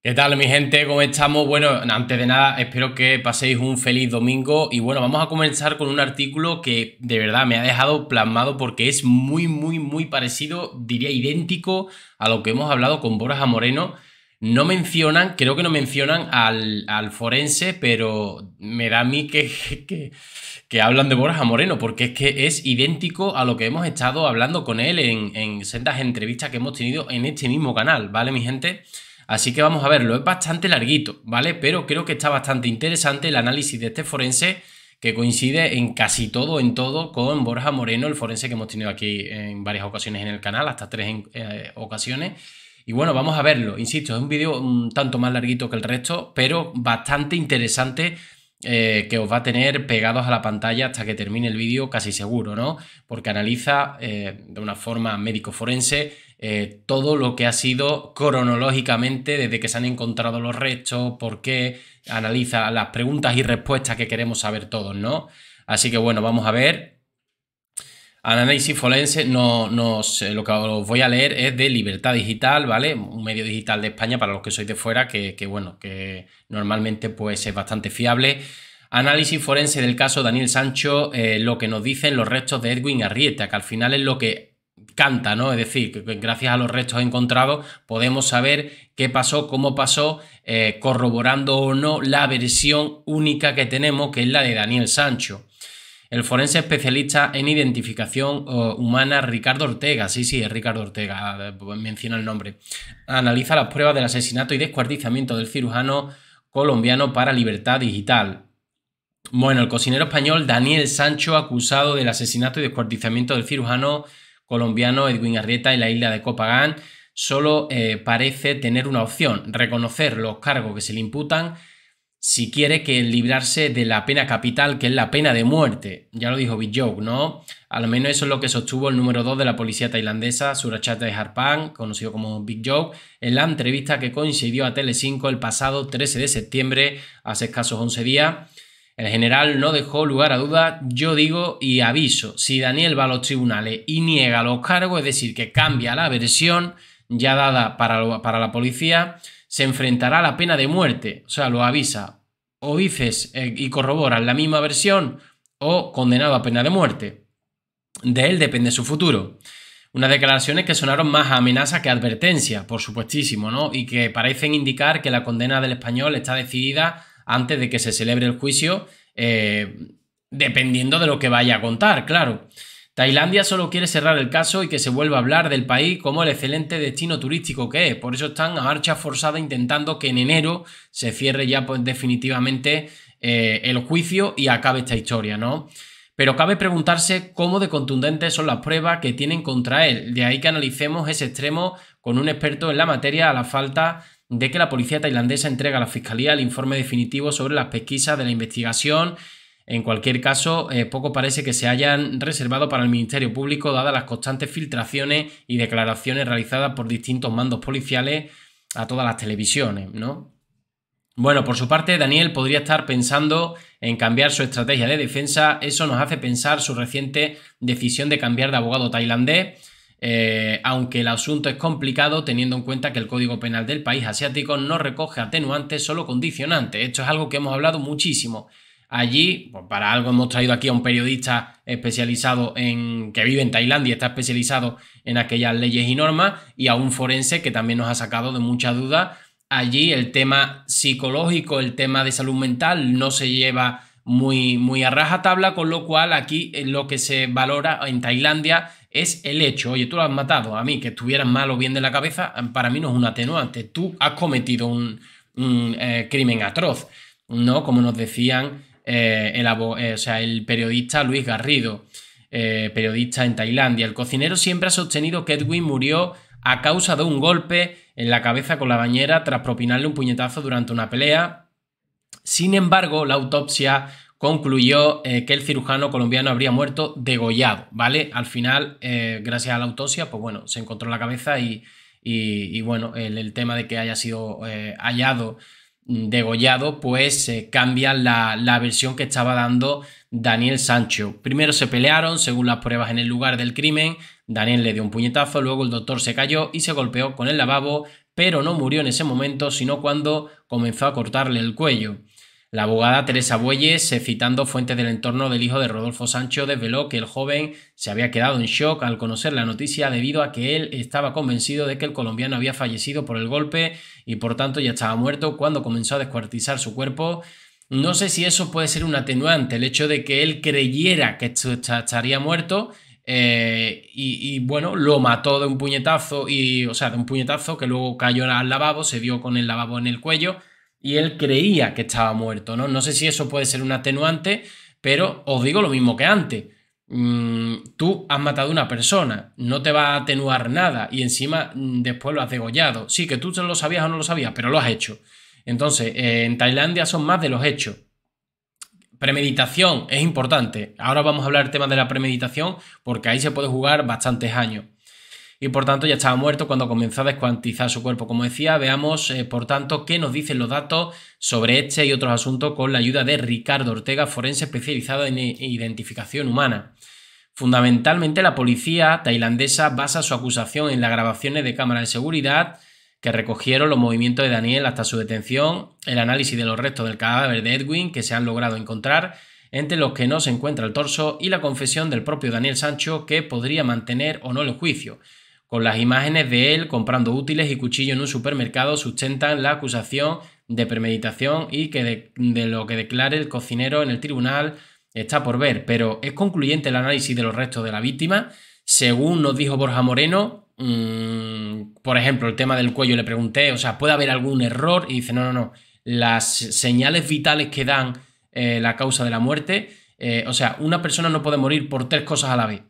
¿Qué tal mi gente? ¿Cómo estamos? Bueno, antes de nada espero que paséis un feliz domingo y bueno, vamos a comenzar con un artículo que de verdad me ha dejado plasmado porque es muy, muy, muy parecido, diría idéntico a lo que hemos hablado con Borja Moreno. No mencionan, creo que no mencionan al, forense, pero me da a mí que, que, hablan de Borja Moreno, porque es que es idéntico a lo que hemos estado hablando con él en, en sendas entrevistas que hemos tenido en este mismo canal, ¿vale, mi gente? Así que vamos a verlo, es bastante larguito, ¿vale? Pero creo que está bastante interesante el análisis de este forense que coincide en casi todo, en todo, con Borja Moreno, el forense que hemos tenido aquí en varias ocasiones en el canal, hasta tres eh, ocasiones. Y bueno, vamos a verlo, insisto, es un vídeo un tanto más larguito que el resto, pero bastante interesante eh, que os va a tener pegados a la pantalla hasta que termine el vídeo, casi seguro, ¿no? Porque analiza eh, de una forma médico-forense eh, todo lo que ha sido cronológicamente desde que se han encontrado los restos, por qué, analiza las preguntas y respuestas que queremos saber todos, ¿no? Así que bueno, vamos a ver. Análisis forense, no, lo que os voy a leer es de Libertad Digital, ¿vale? Un medio digital de España para los que sois de fuera, que, bueno, que normalmente pues es bastante fiable. Análisis forense del caso Daniel Sancho, eh, lo que nos dicen los restos de Edwin Arrieta, que al final es lo que canta, ¿no? Es decir, que gracias a los restos encontrados podemos saber qué pasó, cómo pasó, eh, corroborando o no la versión única que tenemos, que es la de Daniel Sancho. El forense especialista en identificación eh, humana Ricardo Ortega, sí, sí, es Ricardo Ortega, pues menciona el nombre, analiza las pruebas del asesinato y descuartizamiento del cirujano colombiano para libertad digital. Bueno, el cocinero español Daniel Sancho, acusado del asesinato y descuartizamiento del cirujano colombiano Edwin Arrieta y la isla de Copagán, solo eh, parece tener una opción, reconocer los cargos que se le imputan si quiere que librarse de la pena capital, que es la pena de muerte. Ya lo dijo Big Joke, ¿no? Al menos eso es lo que sostuvo el número 2 de la policía tailandesa, Surachata de Harpan, conocido como Big Joke, en la entrevista que coincidió a 5 el pasado 13 de septiembre, hace escasos 11 días. El general no dejó lugar a dudas, yo digo y aviso, si Daniel va a los tribunales y niega los cargos, es decir, que cambia la versión ya dada para, la policía, se enfrentará a la pena de muerte, o sea, lo avisa, o dices eh, y corroboras la misma versión o condenado a pena de muerte. De él depende su futuro. Unas declaraciones que sonaron más amenaza que advertencia, por supuestísimo, ¿no? Y que parecen indicar que la condena del español está decidida antes de que se celebre el juicio, eh, dependiendo de lo que vaya a contar, claro. Tailandia solo quiere cerrar el caso y que se vuelva a hablar del país como el excelente destino turístico que es. Por eso están a marcha forzada intentando que en enero se cierre ya pues, definitivamente eh, el juicio y acabe esta historia, ¿no? Pero cabe preguntarse cómo de contundentes son las pruebas que tienen contra él. De ahí que analicemos ese extremo con un experto en la materia a la falta de que la policía tailandesa entrega a la fiscalía el informe definitivo sobre las pesquisas de la investigación. En cualquier caso, eh, poco parece que se hayan reservado para el Ministerio Público, dadas las constantes filtraciones y declaraciones realizadas por distintos mandos policiales a todas las televisiones, ¿no? Bueno, por su parte, Daniel podría estar pensando en cambiar su estrategia de defensa. Eso nos hace pensar su reciente decisión de cambiar de abogado tailandés. Eh, aunque el asunto es complicado teniendo en cuenta que el Código Penal del país asiático no recoge atenuantes, solo condicionantes. Esto es algo que hemos hablado muchísimo. Allí, pues, para algo hemos traído aquí a un periodista especializado en. que vive en Tailandia está especializado en aquellas leyes y normas, y a un forense que también nos ha sacado de muchas dudas. Allí el tema psicológico, el tema de salud mental, no se lleva muy, muy a rajatabla, con lo cual aquí eh, lo que se valora en Tailandia es el hecho, oye, tú lo has matado a mí, que estuvieras mal o bien de la cabeza, para mí no es un atenuante, tú has cometido un, eh, crimen atroz, ¿no? Como nos decían eh, el, eh, o sea, el periodista Luis Garrido, periodista en Tailandia, el cocinero siempre ha sostenido que Edwin murió a causa de un golpe en la cabeza con la bañera tras propinarle un puñetazo durante una pelea. Sin embargo, la autopsia concluyó eh, que el cirujano colombiano habría muerto degollado, ¿vale? Al final, eh, gracias a la autopsia, pues bueno, se encontró la cabeza y, y, bueno, el, tema de que haya sido eh, hallado degollado, pues cambia la, la versión que estaba dando Daniel Sancho. Primero se pelearon, según las pruebas en el lugar del crimen, Daniel le dio un puñetazo, luego el doctor se cayó y se golpeó con el lavabo, pero no murió en ese momento, sino cuando comenzó a cortarle el cuello. La abogada Teresa Bueyes, eh, citando fuentes del entorno del hijo de Rodolfo Sancho, desveló que el joven se había quedado en shock al conocer la noticia debido a que él estaba convencido de que el colombiano había fallecido por el golpe y por tanto ya estaba muerto cuando comenzó a descuartizar su cuerpo. No sé si eso puede ser un atenuante, el hecho de que él creyera que estaría muerto eh, y, bueno, lo mató de un puñetazo y, o sea, de un puñetazo que luego cayó al lavabo, se dio con el lavabo en el cuello y él creía que estaba muerto, ¿no? No sé si eso puede ser un atenuante, pero os digo lo mismo que antes. Mm, tú has matado a una persona, no te va a atenuar nada y encima mm, después lo has degollado. Sí, que tú lo sabías o no lo sabías, pero lo has hecho. Entonces, eh, en Tailandia son más de los hechos. Premeditación es importante. Ahora vamos a hablar del tema de la premeditación porque ahí se puede jugar bastantes años y por tanto ya estaba muerto cuando comenzó a descuantizar su cuerpo. Como decía, veamos eh, por tanto qué nos dicen los datos sobre este y otros asuntos con la ayuda de Ricardo Ortega, forense especializado en eh, identificación humana. Fundamentalmente la policía tailandesa basa su acusación en las grabaciones de cámaras de seguridad que recogieron los movimientos de Daniel hasta su detención, el análisis de los restos del cadáver de Edwin que se han logrado encontrar, entre los que no se encuentra el torso y la confesión del propio Daniel Sancho que podría mantener o no el juicio. Con las imágenes de él comprando útiles y cuchillo en un supermercado sustentan la acusación de premeditación y que de, lo que declare el cocinero en el tribunal está por ver. Pero ¿es concluyente el análisis de los restos de la víctima? Según nos dijo Borja Moreno, mm, por ejemplo, el tema del cuello le pregunté, o sea, ¿puede haber algún error? Y dice, no, no, no. Las señales vitales que dan eh, la causa de la muerte, eh, o sea, una persona no puede morir por tres cosas a la vez.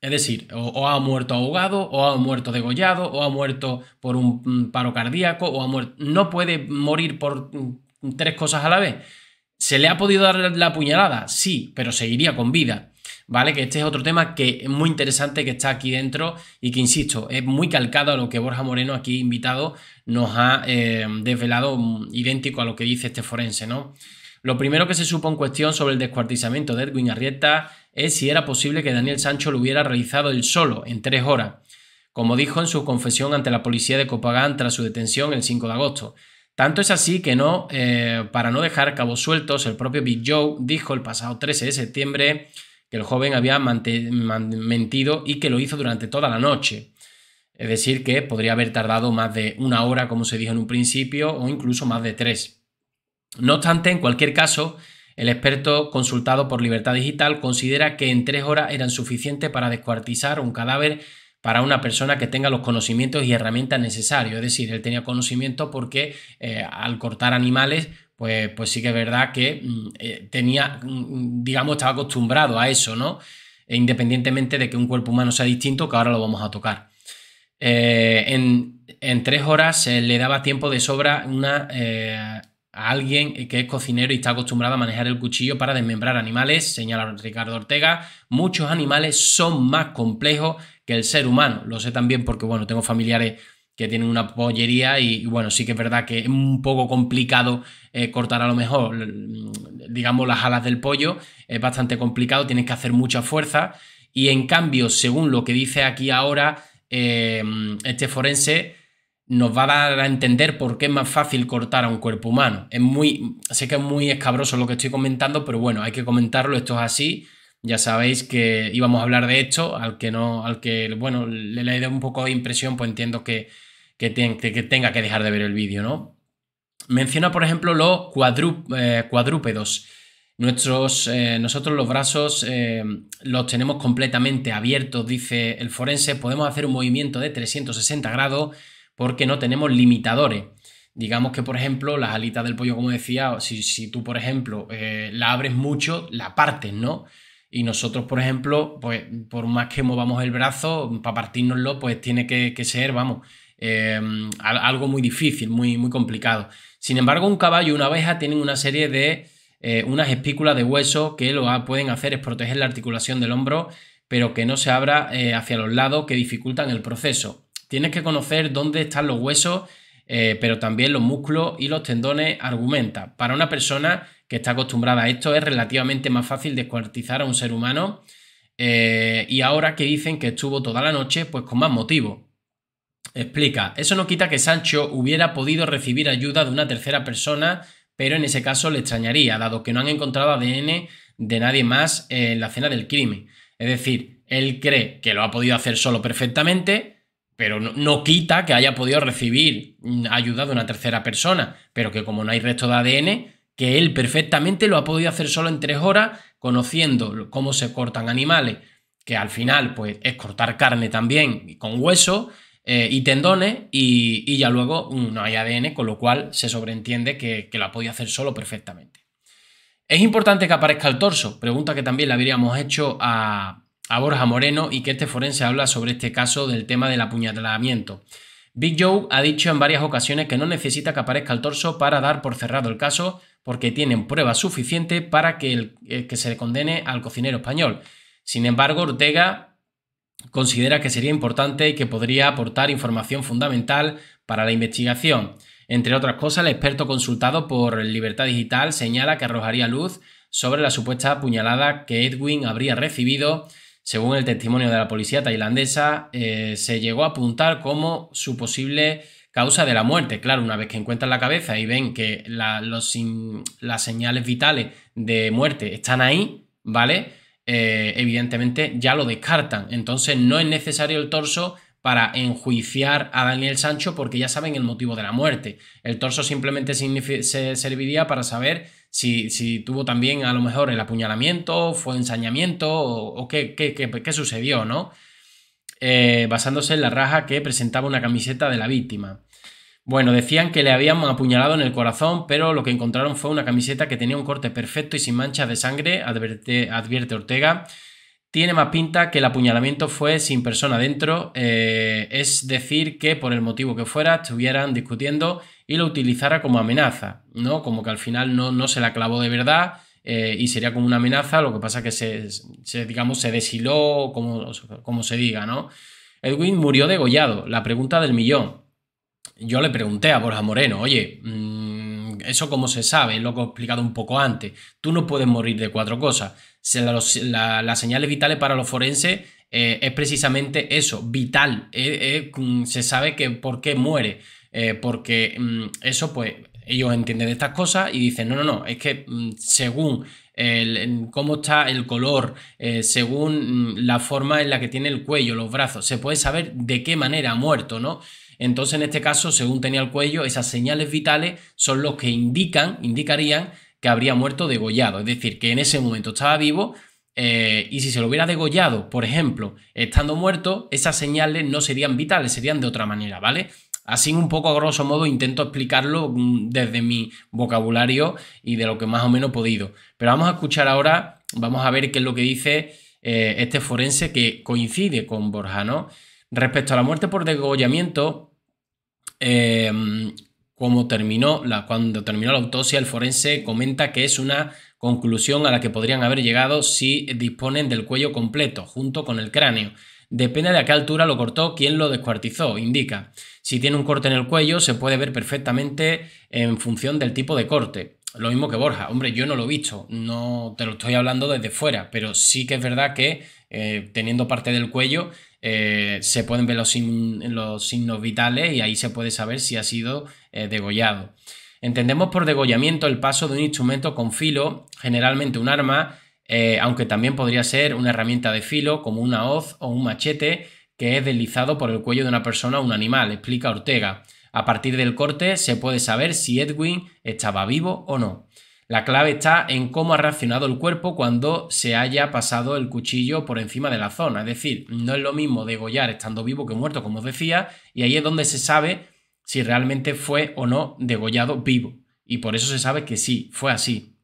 Es decir, o, ha muerto ahogado, o ha muerto degollado, o ha muerto por un mm, paro cardíaco, o ha muerto... No puede morir por mm, tres cosas a la vez. ¿Se le ha podido dar la puñalada? Sí, pero seguiría con vida. ¿Vale? Que este es otro tema que es muy interesante que está aquí dentro y que, insisto, es muy calcado a lo que Borja Moreno, aquí invitado, nos ha eh, desvelado mm, idéntico a lo que dice este forense, ¿no? Lo primero que se supo en cuestión sobre el descuartizamiento de Edwin Arrieta es si era posible que Daniel Sancho lo hubiera realizado él solo, en tres horas, como dijo en su confesión ante la policía de Copagán tras su detención el 5 de agosto. Tanto es así que no, eh, para no dejar cabos sueltos, el propio Big Joe dijo el pasado 13 de septiembre que el joven había mentido y que lo hizo durante toda la noche. Es decir, que podría haber tardado más de una hora, como se dijo en un principio, o incluso más de tres. No obstante, en cualquier caso, el experto consultado por Libertad Digital considera que en tres horas eran suficientes para descuartizar un cadáver para una persona que tenga los conocimientos y herramientas necesarios. Es decir, él tenía conocimiento porque eh, al cortar animales pues, pues, sí que es verdad que mm, eh, tenía, mm, mm, digamos, estaba acostumbrado a eso, ¿no? E independientemente de que un cuerpo humano sea distinto, que ahora lo vamos a tocar. Eh, en, tres horas le daba tiempo de sobra una a alguien que es cocinero y está acostumbrado a manejar el cuchillo para desmembrar animales, señala Ricardo Ortega, muchos animales son más complejos que el ser humano. Lo sé también porque, bueno, tengo familiares que tienen una pollería y, bueno, sí que es verdad que es un poco complicado eh, cortar a lo mejor, digamos, las alas del pollo, es bastante complicado, tienes que hacer mucha fuerza y en cambio, según lo que dice aquí ahora eh, este forense, nos va a dar a entender por qué es más fácil cortar a un cuerpo humano. Es muy, sé que es muy escabroso lo que estoy comentando, pero bueno, hay que comentarlo, esto es así. Ya sabéis que íbamos a hablar de esto, al que no, al que, bueno, le, he dado un poco de impresión, pues entiendo que, que, tenga que dejar de ver el vídeo, ¿no? Menciona, por ejemplo, los eh, cuadrúpedos. Nuestros, eh, nosotros los brazos eh, los tenemos completamente abiertos, dice el forense. Podemos hacer un movimiento de 360 grados porque no tenemos limitadores. Digamos que, por ejemplo, las alitas del pollo, como decía, si, tú, por ejemplo, eh, la abres mucho, la partes, ¿no? Y nosotros, por ejemplo, pues por más que movamos el brazo, para partirnoslo, pues tiene que, ser, vamos, em, algo muy difícil, muy, muy complicado. Sin embargo, un caballo y una abeja tienen una serie de eh, unas espículas de hueso que lo pueden hacer es proteger la articulación del hombro, pero que no se abra eh, hacia los lados que dificultan el proceso. Tienes que conocer dónde están los huesos, eh, pero también los músculos y los tendones, argumenta. Para una persona que está acostumbrada a esto es relativamente más fácil descuartizar a un ser humano eh, y ahora que dicen que estuvo toda la noche, pues con más motivo. Explica, eso no quita que Sancho hubiera podido recibir ayuda de una tercera persona, pero en ese caso le extrañaría, dado que no han encontrado ADN de nadie más en la escena del crimen. Es decir, él cree que lo ha podido hacer solo perfectamente, pero no, quita que haya podido recibir ayuda de una tercera persona, pero que como no hay resto de ADN, que él perfectamente lo ha podido hacer solo en tres horas, conociendo cómo se cortan animales, que al final pues es cortar carne también con hueso eh, y tendones, y, ya luego mm, no hay ADN, con lo cual se sobreentiende que, que lo ha podido hacer solo perfectamente. ¿Es importante que aparezca el torso? Pregunta que también le habríamos hecho a, a Borja Moreno y que este forense habla sobre este caso del tema del apuñalamiento. Big Joe ha dicho en varias ocasiones que no necesita que aparezca el torso para dar por cerrado el caso porque tienen pruebas suficientes para que, eh, que se le condene al cocinero español. Sin embargo, Ortega considera que sería importante y que podría aportar información fundamental para la investigación. Entre otras cosas, el experto consultado por Libertad Digital señala que arrojaría luz sobre la supuesta puñalada que Edwin habría recibido según el testimonio de la policía tailandesa, eh, se llegó a apuntar como su posible causa de la muerte. Claro, una vez que encuentran la cabeza y ven que los las señales vitales de muerte están ahí, ¿vale? Eh, evidentemente ya lo descartan. Entonces no es necesario el torso para enjuiciar a Daniel Sancho porque ya saben el motivo de la muerte. El torso simplemente se serviría para saber si, tuvo también a lo mejor el apuñalamiento, fue ensañamiento o, qué, qué, sucedió, ¿no? Eh, basándose en la raja que presentaba una camiseta de la víctima. Bueno, decían que le habían apuñalado en el corazón, pero lo que encontraron fue una camiseta que tenía un corte perfecto y sin manchas de sangre, advierte Ortega tiene más pinta que el apuñalamiento fue sin persona dentro, eh, es decir, que por el motivo que fuera estuvieran discutiendo y lo utilizara como amenaza, ¿no? Como que al final no, se la clavó de verdad eh, y sería como una amenaza, lo que pasa que se, digamos, se deshiló, como, como se diga, ¿no? Edwin murió degollado, la pregunta del millón. Yo le pregunté a Borja Moreno, oye, mm, eso como se sabe, lo que he explicado un poco antes. Tú no puedes morir de cuatro cosas. Las señales vitales para los forenses eh, es precisamente eso, vital. Mm, se sabe que por qué muere. Eh, porque mm, eso, pues, ellos entienden estas cosas y dicen, no, no, no, es que mm, según cómo está el color, eh, según la forma en la que tiene el cuello, los brazos. Se puede saber de qué manera ha muerto, ¿no? Entonces, en este caso, según tenía el cuello, esas señales vitales son los que indican, indicarían que habría muerto degollado. Es decir, que en ese momento estaba vivo eh, y si se lo hubiera degollado, por ejemplo, estando muerto, esas señales no serían vitales, serían de otra manera, ¿vale? Así un poco a grosso modo intento explicarlo mm, desde mi vocabulario y de lo que más o menos he podido. Pero vamos a escuchar ahora, vamos a ver qué es lo que dice eh, este forense que coincide con Borja, ¿no? Respecto a la muerte por degollamiento, em, terminó la, cuando terminó la autopsia, el forense comenta que es una conclusión a la que podrían haber llegado si disponen del cuello completo, junto con el cráneo. Depende de a qué altura lo cortó quién lo descuartizó, indica. Si tiene un corte en el cuello, se puede ver perfectamente en función del tipo de corte. Lo mismo que Borja. Hombre, yo no lo he visto, no te lo estoy hablando desde fuera, pero sí que es verdad que eh, teniendo parte del cuello eh, se pueden ver los, signos vitales y ahí se puede saber si ha sido eh, degollado. Entendemos por degollamiento el paso de un instrumento con filo, generalmente un arma, eh, aunque también podría ser una herramienta de filo como una hoz o un machete que es deslizado por el cuello de una persona o un animal, explica Ortega. A partir del corte se puede saber si Edwin estaba vivo o no. La clave está en cómo ha reaccionado el cuerpo cuando se haya pasado el cuchillo por encima de la zona. Es decir, no es lo mismo degollar estando vivo que muerto, como os decía, y ahí es donde se sabe si realmente fue o no degollado vivo. Y por eso se sabe que sí, fue así.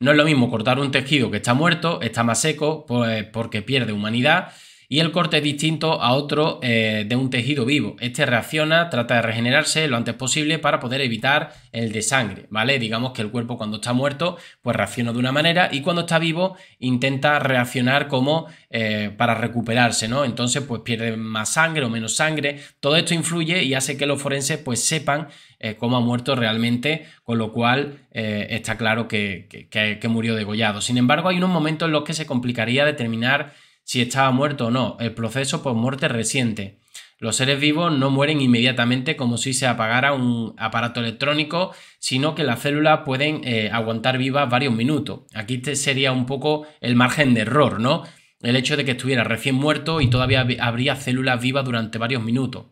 No es lo mismo cortar un tejido que está muerto, está más seco, pues, porque pierde humanidad, y el corte es distinto a otro eh, de un tejido vivo. Este reacciona, trata de regenerarse lo antes posible para poder evitar el desangre, ¿vale? Digamos que el cuerpo cuando está muerto pues reacciona de una manera y cuando está vivo intenta reaccionar como eh, para recuperarse, ¿no? Entonces pues pierde más sangre o menos sangre. Todo esto influye y hace que los forenses pues sepan eh, cómo ha muerto realmente, con lo cual está claro que, que murió degollado. Sin embargo hay unos momentos en los que se complicaría determinar si estaba muerto o no, el proceso por pues, muerte reciente. Los seres vivos no mueren inmediatamente como si se apagara un aparato electrónico, sino que las células pueden eh, aguantar vivas varios minutos. Aquí este sería un poco el margen de error, ¿no? El hecho de que estuviera recién muerto y todavía habría células vivas durante varios minutos.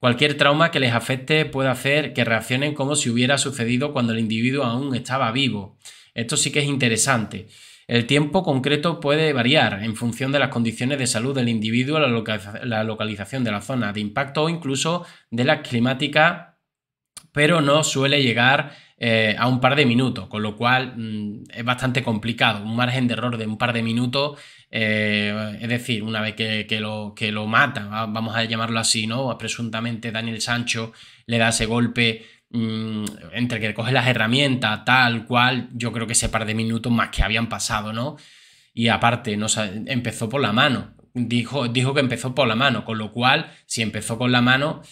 Cualquier trauma que les afecte puede hacer que reaccionen como si hubiera sucedido cuando el individuo aún estaba vivo. Esto sí que es interesante. El tiempo concreto puede variar en función de las condiciones de salud del individuo, la, localización de la zona de impacto o incluso de la climática, pero no suele llegar eh, a un par de minutos, con lo cual mm, es bastante complicado. Un margen de error de un par de minutos eh, es decir, una vez que, lo, que, lo, mata, vamos a llamarlo así, ¿no? Presuntamente Daniel Sancho le da ese golpe Mm, entre que coge las herramientas, tal cual, yo creo que ese par de minutos más que habían pasado, ¿no? Y aparte, no, empezó por la mano. Dijo, dijo que empezó por la mano, con lo cual, si empezó con la mano,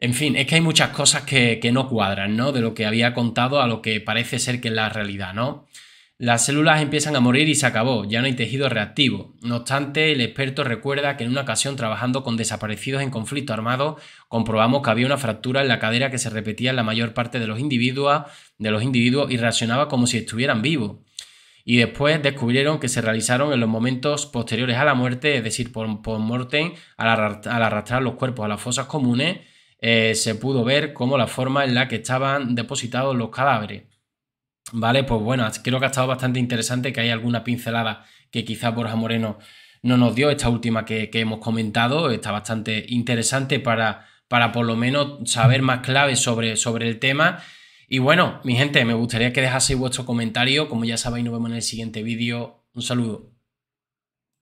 en fin, es que hay muchas cosas que, que no cuadran, ¿no? De lo que había contado a lo que parece ser que es la realidad, ¿no? Las células empiezan a morir y se acabó, ya no hay tejido reactivo. No obstante, el experto recuerda que en una ocasión trabajando con desaparecidos en conflicto armado, comprobamos que había una fractura en la cadera que se repetía en la mayor parte de los individuos, y reaccionaba como si estuvieran vivos. Y después descubrieron que se realizaron en los momentos posteriores a la muerte, es decir, por, muerte, al, arrastrar, los cuerpos a las fosas comunes, eh, se pudo ver cómo la forma en la que estaban depositados los cadáveres. Vale, pues bueno, creo que ha estado bastante interesante, que hay alguna pincelada que quizás Borja Moreno no nos dio, esta última que, hemos comentado, está bastante interesante para, para, por lo menos saber más claves sobre, sobre el tema. Y bueno, mi gente, me gustaría que dejaseis vuestro comentario, como ya sabéis, nos vemos en el siguiente vídeo. Un saludo.